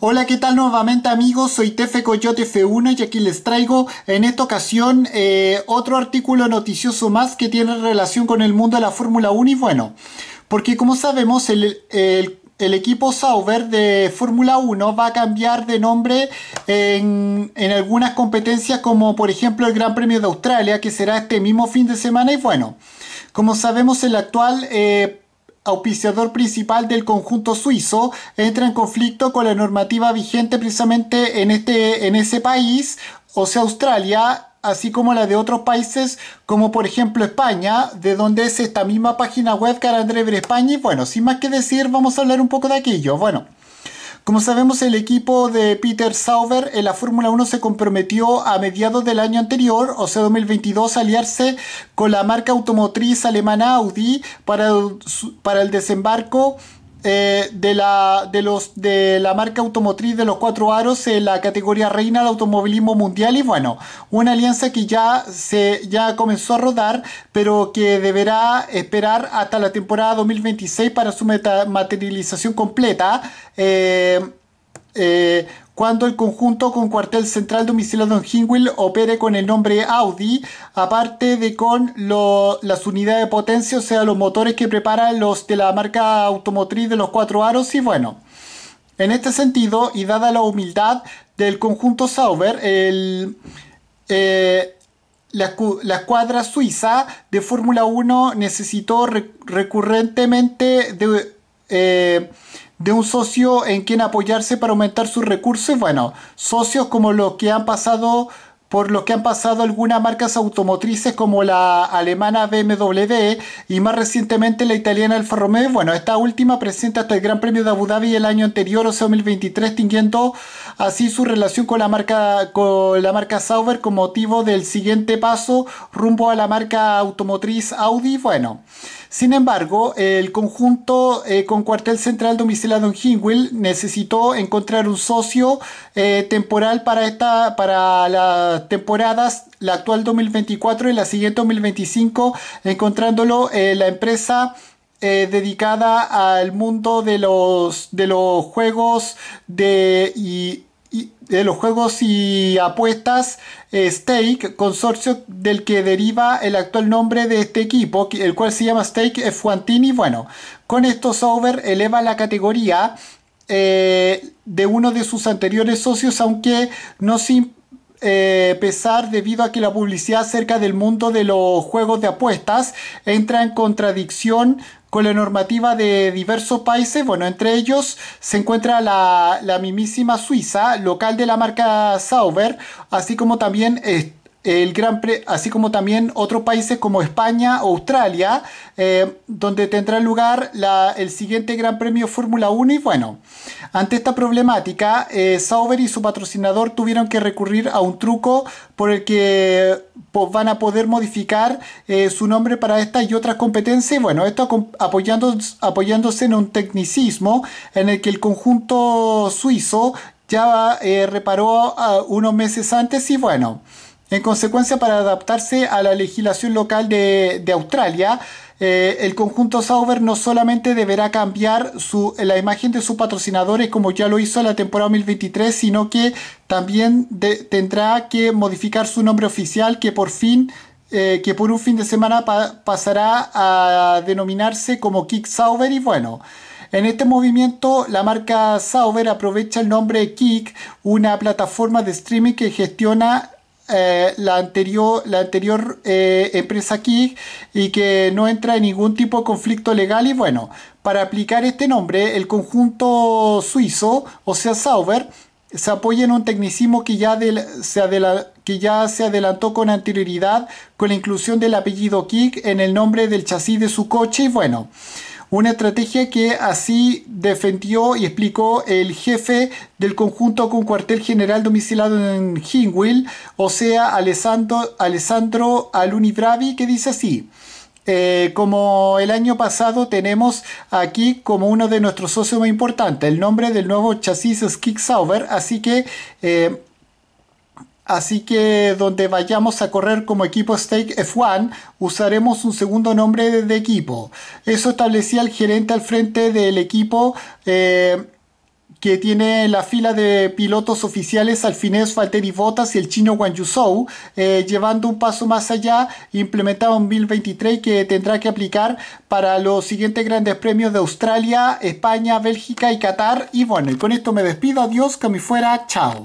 Hola, ¿qué tal nuevamente amigos? Soy Tefe Coyote F1 y aquí les traigo en esta ocasión eh, otro artículo noticioso más que tiene relación con el mundo de la Fórmula 1 y bueno, porque como sabemos el, equipo Sauber de Fórmula 1 va a cambiar de nombre en, algunas competencias como por ejemplo el Gran Premio de Australia que será este mismo fin de semana y bueno, como sabemos el actual... Eh, auspiciador principal del conjunto suizo, entra en conflicto con la normativa vigente precisamente en, este, en ese país, o sea, Australia, así como la de otros países, como por ejemplo España, de donde es esta misma página web Carandrever España. Y bueno, sin más que decir, vamos a hablar un poco de aquello. Bueno. Como sabemos, el equipo de Peter Sauber en la Fórmula 1 se comprometió a mediados del año anterior, o sea 2022, a aliarse con la marca automotriz alemana Audi para, para el desembarco eh, de, la, de, los, de la marca automotriz de los cuatro aros en eh, la categoría reina del automovilismo mundial y bueno, una alianza que ya, se, ya comenzó a rodar pero que deberá esperar hasta la temporada 2026 para su materialización completa. Eh, cuando el conjunto con cuartel central domiciliado en Hingwil opere con el nombre Audi, aparte de con las unidades de potencia, o sea, los motores que preparan los de la marca automotriz de los cuatro aros y bueno. En este sentido, y dada la humildad del conjunto Sauber, eh, la, escuadra suiza de Fórmula 1 necesitó recurrentemente de, eh, de un socio en quien apoyarse para aumentar sus recursos. Bueno, socios como los que han pasado por los que han pasado algunas marcas automotrices como la alemana BMW y más recientemente la italiana Alfa Romeo. Bueno, esta última presenta hasta el Gran Premio de Abu Dhabi el año anterior, o sea, 2023, tingiendo así su relación con la marca, con la marca Sauber con motivo del siguiente paso rumbo a la marca automotriz Audi. Bueno, sin embargo, el conjunto eh, con cuartel central domiciliado en Hingwil necesitó encontrar un socio eh, temporal para, esta, para las temporadas, la actual 2024 y la siguiente 2025, encontrándolo eh, la empresa eh, dedicada al mundo de los, de los juegos de, y de los juegos y apuestas eh, Stake, consorcio del que deriva el actual nombre de este equipo, el cual se llama Stake Fuantini. Bueno, con esto Sauber eleva la categoría eh, de uno de sus anteriores socios, aunque no sin eh, pesar debido a que la publicidad acerca del mundo de los juegos de apuestas entra en contradicción con la normativa de diversos países, bueno, entre ellos se encuentra la, la Suiza, local de la marca Sauber, así como también... este Gran así como también otros países como España o Australia, eh, donde tendrá lugar el siguiente Gran Premio Fórmula 1. Y bueno, ante esta problemática, eh, Sauber y su patrocinador tuvieron que recurrir a un truco por el que van a poder modificar eh, su nombre para esta y otras competencias. bueno, esto apoyándose, apoyándose en un tecnicismo en el que el conjunto suizo ya reparó ah, unos meses antes y bueno, en consecuencia, para adaptarse a la legislación local de, Australia, eh, el conjunto Sauber no solamente deberá cambiar la imagen de sus patrocinadores como ya lo hizo en la temporada 2023, sino que también tendrá que modificar su nombre oficial que por fin... Eh, que por un fin de semana pasará a denominarse como Kick Sauber y bueno, en este movimiento, la marca Sauber aprovecha el nombre Kick, una plataforma de streaming que gestiona eh, la anterior, eh, empresa aquí y que no entra en ningún tipo de conflicto legal y bueno, para aplicar este nombre, el conjunto suizo, o sea, Sauber, se apoya en un tecnicismo que ya, se que ya se adelantó con anterioridad con la inclusión del apellido Kick en el nombre del chasis de su coche y bueno, una estrategia que así defendió y explicó el jefe del conjunto con cuartel general domiciliado en Hingwil, o sea, Alessandro, Alessandro Alunibravi, que dice así. Eh, como el año pasado tenemos aquí como uno de nuestros socios más importantes el nombre del nuevo chasis es Kicksauber así que eh, Así que donde vayamos a correr como equipo Stake F1, usaremos un segundo nombre de equipo. Eso establecía el gerente al frente del equipo. Eh, que tiene la fila de pilotos oficiales al Falteri, Valtteri Bottas y el chino Wang Yuzhou, eh, llevando un paso más allá, implementado en 2023 que tendrá que aplicar para los siguientes grandes premios de Australia, España, Bélgica y Qatar. Y bueno, y con esto me despido, adiós, que me fuera, chao.